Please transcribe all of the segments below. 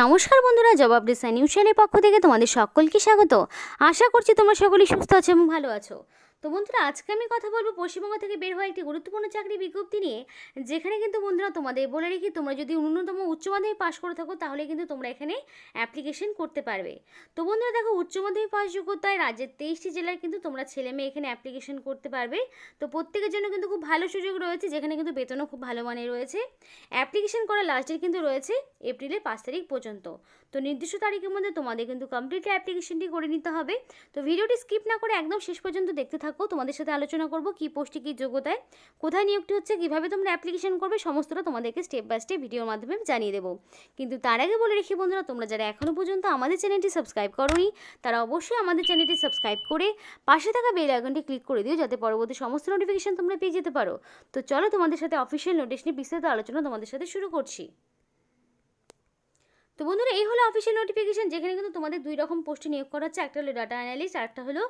নমস্কার বন্ধুরা জবাব রেসা নিউজ চ্যানেলের পক্ষ থেকে তোমাদের সকলকে স্বাগত আশা করছি তোমরা সকলেই সুস্থ আছো এবং ভালো আছো তো বন্ধুরা আজকে আমি কথা বলবো পশ্চিমবঙ্গ থেকে বের হওয়া একটি গুরুত্বপূর্ণ চাকরি বিজ্ঞপ্তি নিয়ে যেখানে কিন্তু বন্ধুরা তোমাদের বলে রেখে তোমরা যদি ন্যূনতম উচ্চ মাধ্যমিক পাশ করে থাকো তাহলে কিন্তু তোমরা এখানে অ্যাপ্লিকেশন করতে পারবে তো বন্ধুরা দেখো উচ্চ মাধ্যমিক পাশ যোগ্যতায় রাজ্যের তেইশটি জেলায় কিন্তু তোমরা ছেলে মেয়ে এখানে অ্যাপ্লিকেশন করতে পারবে তো প্রত্যেকের জন্য কিন্তু খুব ভালো সুযোগ রয়েছে যেখানে কিন্তু বেতনও খুব ভালো মানে রয়েছে অ্যাপ্লিকেশন করার লাস্ট ডেট কিন্তু রয়েছে এপ্রিলের পাঁচ তারিখ পর্যন্ত তো নির্দিষ্ট তারিখের মধ্যে তোমাদের কিন্তু কমপ্লিটলি অ্যাপ্লিকেশনটি করে নিতে হবে তো ভিডিওটি স্কিপ না করে একদম শেষ পর্যন্ত দেখতে থাকবে থাকো তোমাদের সাথে আলোচনা করব কি পোস্টে কী যোগ্যতায় কোথায় নিয়োগটি হচ্ছে কীভাবে তোমরা অ্যাপ্লিকেশন করবে সমস্তটা তোমাদেরকে স্টেপ বাই স্টেপ ভিডিওর মাধ্যমে জানিয়ে দেবো কিন্তু তার আগে বলে রেখি বন্ধুরা তোমরা যারা এখনও পর্যন্ত আমাদের চ্যানেলটি সাবস্ক্রাইব করোনি তারা অবশ্যই আমাদের চ্যানেলটি সাবস্ক্রাইব করে পাশে থাকা বেল আইকনটি ক্লিক করে দিও যাতে পরবর্তী সমস্ত নোটিফিকেশান তোমরা পেয়ে যেতে পারো তো চলো তোমাদের সাথে অফিসিয়াল নোটিশ নিয়ে বিস্তারিত আলোচনা তোমাদের সাথে শুরু করছি তো বন্ধুরা এই হলো অফিসিয়াল নোটিফিকেশান যেখানে কিন্তু তোমাদের দুই রকম পোস্টে নিয়োগ করা হচ্ছে একটা হলো ডাটা অ্যানালিস্ট আর একটা হলো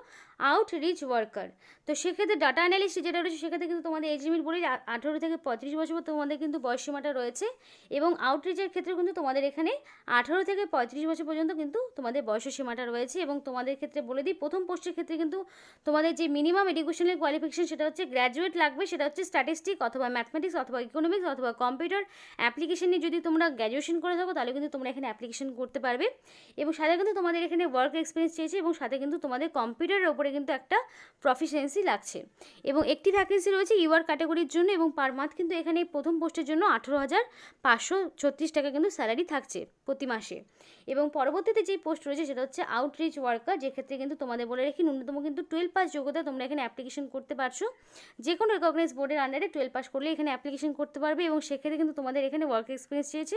আউটরিচ ওয়ার্কার তো সেক্ষেত্রে ডাটা অ্যানালিস্ট যেটা রয়েছে সেক্ষেত্রে কিন্তু তোমাদের এজ লিমিট বলে আঠেরো থেকে পঁয়ত্রিশ বছর তোমাদের কিন্তু সীমাটা রয়েছে এবং আউটরিচের ক্ষেত্রে কিন্তু তোমাদের এখানে আঠেরো থেকে পঁয়ত্রিশ বছর পর্যন্ত কিন্তু তোমাদের বয়সসীমাটা রয়েছে এবং তোমাদের ক্ষেত্রে বলে দিই প্রথম পোস্টের ক্ষেত্রে কিন্তু তোমাদের যে মিনিমাম এডুকেশনাল কোয়ালিফিকেশন সেটা হচ্ছে গ্র্যাজুয়েট লাগবে সেটা হচ্ছে স্ট্যাটিস্টিক অথবা ম্যাথমেটিক্স অথবা ইকোনমিক্স অথবা কম্পিউটার অ্যাপ্লিকেশন নিয়ে যদি তোমরা গ্র্যাজুয়েশন করে থাকো তাহলে কিন্তু তোমরা এখানে অ্যাপ্লিকেশন করতে পারবে এবং সাথে কিন্তু তোমাদের এখানে ওয়ার্ক এক্সপিরিয়েন্স চেয়েছে এবং সাথে কিন্তু তোমাদের কম্পিউটারের ওপরে কিন্তু একটা প্রফিসিয়েন্সি লাগছে এবং একটি ভ্যাকেন্সি রয়েছে ইউআর ক্যাটাগরির জন্য এবং পার মান্থ কিন্তু এখানে প্রথম পোস্টের জন্য আঠেরো হাজার পাঁচশো ছত্রিশ টাকা কিন্তু স্যালারি থাকছে প্রতি মাসে এবং পরবর্তীতে যে পোস্ট রয়েছে সেটা হচ্ছে আউটরিচ ওয়ার্কার যেক্ষেত্রে কিন্তু তোমাদের বলে রেখে ন্যূনতম কিন্তু টুয়েলভ পাস যোগ্যতা তোমরা এখানে অ্যাপ্লিকেশন করতে পারছো যে কোনো রেকগনাইজ বোর্ডের আন্ডারে টুয়েলভ পাস করলে এখানে অ্যাপ্লিকেশন করতে পারবে এবং সেক্ষেত্রে কিন্তু তোমাদের এখানে ওয়ার্ক এক্সপিরিয়েন্স চেয়েছে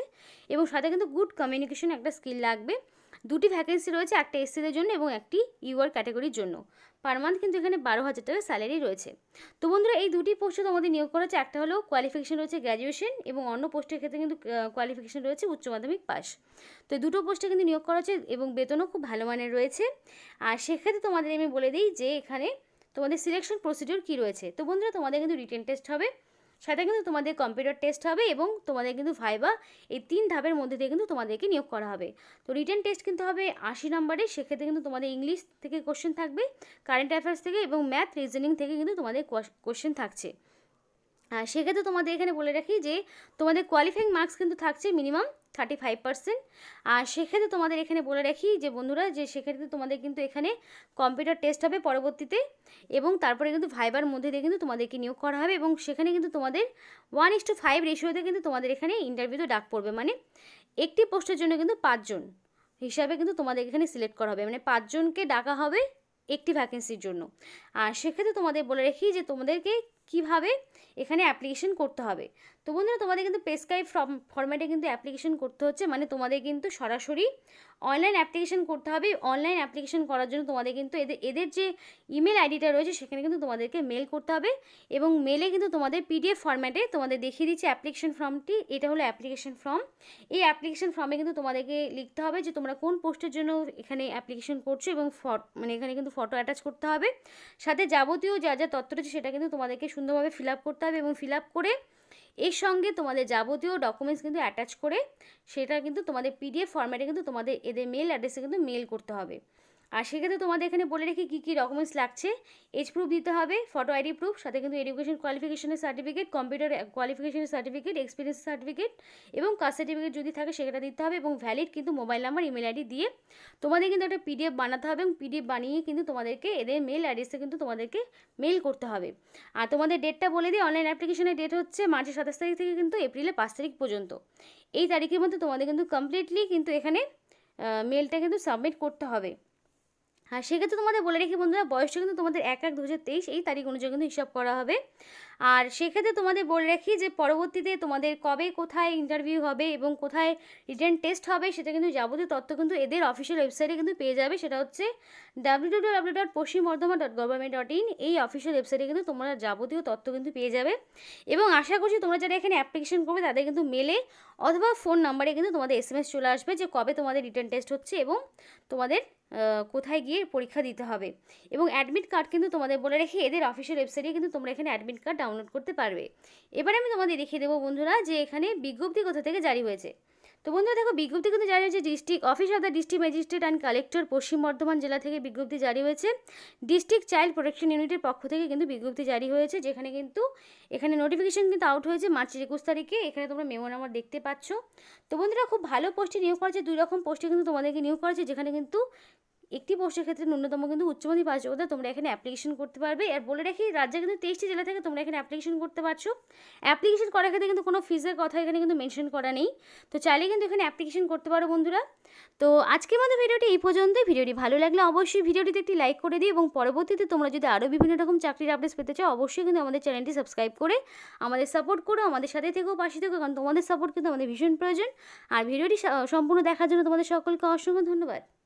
এবং সাথে কিন্তু গুড কমিউনিকেশন একটা স্কিল লাগবে দুটি ভ্যাকেন্সি রয়েছে একটা এসসিদের জন্য এবং একটি ইউআর ক্যাটাগরির জন্য পার মান্থ কিন্তু এখানে বারো হাজার টাকা স্যালারি রয়েছে তো বন্ধুরা এই দুটি পোস্টে তোমাদের নিয়োগ করা হচ্ছে একটা হলো কোয়ালিফিকেশন রয়েছে গ্র্যাজুয়েশন এবং অন্য পোস্টের ক্ষেত্রে কিন্তু কোয়ালিফিকেশন রয়েছে উচ্চ মাধ্যমিক পাস তো এই দুটো পোস্টে কিন্তু নিয়োগ করা হচ্ছে এবং বেতনও খুব ভালো মানের রয়েছে আর সেক্ষেত্রে তোমাদের আমি বলে দিই যে এখানে তোমাদের সিলেকশন প্রসিডিওর কী রয়েছে তো বন্ধুরা তোমাদের কিন্তু রিটেন টেস্ট হবে সেটা কিন্তু তোমাদের কম্পিউটার টেস্ট হবে এবং তোমাদের কিন্তু ভাইবা এই তিন ধাপের মধ্যে দিয়ে কিন্তু তোমাদেরকে নিয়োগ করা হবে তো রিটার্ন টেস্ট কিন্তু হবে আশি নম্বরে সেক্ষেত্রে কিন্তু তোমাদের ইংলিশ থেকে কোশ্চেন থাকবে কারেন্ট অ্যাফেয়ার্স থেকে এবং ম্যাথ রিজনিং থেকে কিন্তু তোমাদের কোশ্চেন থাকছে সেক্ষেত্রে তোমাদের এখানে বলে রাখি যে তোমাদের কোয়ালিফাইং মার্কস কিন্তু থাকছে মিনিমাম থার্টি ফাইভ পার্সেন্ট আর সেক্ষেত্রে তোমাদের এখানে বলে রাখি যে বন্ধুরা যে সেক্ষেত্রে তোমাদের কিন্তু এখানে কম্পিউটার টেস্ট হবে পরবর্তীতে এবং তারপরে কিন্তু ভাইবার মধ্যে দিয়ে কিন্তু তোমাদেরকে নিয়োগ করা হবে এবং সেখানে কিন্তু তোমাদের ওয়ান ইস টু ফাইভ রেশিওতে কিন্তু তোমাদের এখানে ইন্টারভিউতে ডাক পড়বে মানে একটি পোস্টের জন্য কিন্তু পাঁচজন হিসাবে কিন্তু তোমাদের এখানে সিলেক্ট করা হবে মানে পাঁচজনকে ডাকা হবে একটি ভ্যাকেন্সির জন্য আর সেক্ষেত্রে তোমাদের বলে রাখি যে তোমাদেরকে কিভাবে এখানে অ্যাপ্লিকেশন করতে হবে তো বন্ধুরা তোমাদের কিন্তু পেসক্রাইব ফর্ম্যাটে কিন্তু অ্যাপ্লিকেশন করতে হচ্ছে মানে তোমাদের কিন্তু সরাসরি অনলাইন অ্যাপ্লিকেশন করতে হবে অনলাইন অ্যাপ্লিকেশন করার জন্য তোমাদের কিন্তু এদের এদের যে ইমেল আইডিটা রয়েছে সেখানে কিন্তু তোমাদেরকে মেল করতে হবে এবং মেলে কিন্তু তোমাদের পিডিএফ ফর্ম্যাটে তোমাদের দেখিয়ে দিচ্ছে অ্যাপ্লিকেশন ফর্মটি এটা হলো অ্যাপ্লিকেশন ফর্ম এই অ্যাপ্লিকেশন ফর্মে কিন্তু তোমাদেরকে লিখতে হবে যে তোমরা কোন পোস্টের জন্য এখানে অ্যাপ্লিকেশন করছো এবং ফট মানে এখানে কিন্তু ফটো অ্যাটাচ করতে হবে সাথে যাবতীয় যা যা তথ্য রয়েছে সেটা কিন্তু তোমাদেরকে সুন্দরভাবে ফিল করতে হবে এবং ফিল করে এর সঙ্গে তোমাদের যাবতীয় ডকুমেন্টস কিন্তু অ্যাটাচ করে সেটা কিন্তু তোমাদের পিডিএফ ফর্ম্যাটে কিন্তু তোমাদের এদের মেল অ্যাড্রেসে কিন্তু মেল করতে হবে আর সেক্ষেত্রে তোমাদের এখানে বলে রেখে কী কী ডকুমেন্টস লাগছে এজ প্রুফ দিতে হবে ফটো আইডি প্রুফ সাথে কিন্তু এডুকেশন কোয়ালিফিকেশনের সার্টিফিকেট কম্পিউটার কোয়ালিফিকেশনের সার্টিফিকেট এক্সপিরিয়েন্স সার্টিফিকেট এবং কাস্ট সার্টিফিকেট যদি থাকে সেটা দিতে হবে এবং ভ্যালিড কিন্তু মোবাইল নাম্বার ইমেল আইডি দিয়ে তোমাদের কিন্তু একটা পিডিএফ বানাতে হবে এবং পিডিএফ বানিয়ে কিন্তু তোমাদেরকে এদের মেল অ্যাড্রেসে কিন্তু তোমাদেরকে মেল করতে হবে আর তোমাদের ডেটটা বলে দিই অনলাইন অ্যাপ্লিকেশনের ডেট হচ্ছে মার্চের সাতাশ তারিখ থেকে কিন্তু এপ্রিলের পাঁচ তারিখ পর্যন্ত এই তারিখের মধ্যে তোমাদের কিন্তু কমপ্লিটলি কিন্তু এখানে মেলটা কিন্তু সাবমিট করতে হবে হ্যাঁ সেক্ষেত্রে তোমাদের বলে রেখে বন্ধুরা বয়সটা কিন্তু তোমাদের এক এক দু এই তারিখ অনুযায়ী কিন্তু হিসাব করা হবে আর সেক্ষেত্রে তোমাদের বলে রাখি যে পরবর্তীতে তোমাদের কবে কোথায় ইন্টারভিউ হবে এবং কোথায় রিটার্ন টেস্ট হবে সেটা কিন্তু যাবতীয় তথ্য কিন্তু এদের অফিসিয়াল ওয়েবসাইটে কিন্তু পেয়ে যাবে সেটা হচ্ছে ডাব্লিউডাব্লিউ W dot Paschim Bardhaman dot government dot in এই অফিসিয়াল ওয়েবসাইটে কিন্তু তোমরা যাবতীয় তথ্য কিন্তু পেয়ে যাবে এবং আশা করছি তোমরা যারা এখানে অ্যাপ্লিকেশন করবে তাদের কিন্তু মেলে অথবা ফোন নাম্বারে কিন্তু তোমাদের এস এম এস চলে আসবে যে কবে তোমাদের রিটার্ন টেস্ট হচ্ছে এবং তোমাদের কোথায় গিয়ে পরীক্ষা দিতে হবে এবং অ্যাডমিট কার্ড কিন্তু তোমাদের বলে রেখে এদের অফিসিয়াল ওয়েবসাইটে কিন্তু তোমরা এখানে অ্যাডমিট কার্ড ডাউনলোড করতে পারবে এবার আমি তোমাদের দেখিয়ে দেবো বন্ধুরা যে এখানে বিজ্ঞপ্তি কোথা থেকে জারি হয়েছে তো বন্ধুরা দেখো বিজ্ঞপ্তি কিন্তু জারি হয়েছে district office of the district magistrate and collector Paschim Bardhaman জেলা থেকে বিজ্ঞপ্তি জারি হয়েছে ডিস্ট্রিক্ট চাইল্ড প্রোটেকশন ইউনিটের পক্ষ থেকে কিন্তু বিজ্ঞপ্তি জারি হয়েছে যেখানে কিন্তু এখানে নোটিফিকেশন কিন্তু আউট হয়েছে মার্চের একুশ তারিখে এখানে তোমরা মেমো নাম্বার দেখতে পাচ্ছ তো বন্ধুরা খুব ভালো পোস্টে নিয়োগ করেছে দুই রকম পোস্টে কিন্তু তোমাদেরকে নিয়োগ করেছে যেখানে কিন্তু একটি পোস্টের ক্ষেত্রে ন্যূনতম কিন্তু উচ্চমাধ্যমিক পাস যোগ্যতা তোমরা এখানে অ্যাপ্লিকেশন করতে পারবে আর বলে রাখি রাজ্যে কিন্তু তেইশটি জেলা থেকে তোমরা এখানে অ্যাপ্লিকেশন করতে পারছো অ্যাপ্লিকেশন করার ক্ষেত্রে কিন্তু কোনো ফিজের কথা এখানে কিন্তু মেনশন করা নেই তো চাইলে কিন্তু এখানে অ্যাপ্লিকেশন করতে পারো বন্ধুরা তো আজকের মধ্যে ভিডিওটি এই পর্যন্তই ভিডিওটি ভালো লাগলে অবশ্যই ভিডিওটিতে একটি লাইক করে দিই এবং পরবর্তীতে তোমরা যদি আরও বিভিন্ন রকম চাকরির আপডেটস পেতে চাও অবশ্যই কিন্তু আমাদের চ্যানেলটি সাবস্ক্রাইব করে আমাদের সাপোর্ট করো আমাদের সাথে থেকেও পাশে থেকো কারণ তোমাদের সাপোর্ট কিন্তু আমাদের ভীষণ প্রয়োজন আর ভিডিওটি সম্পূর্ণ দেখার জন্য তোমাদের সকলকে অসংখ্য ধন্যবাদ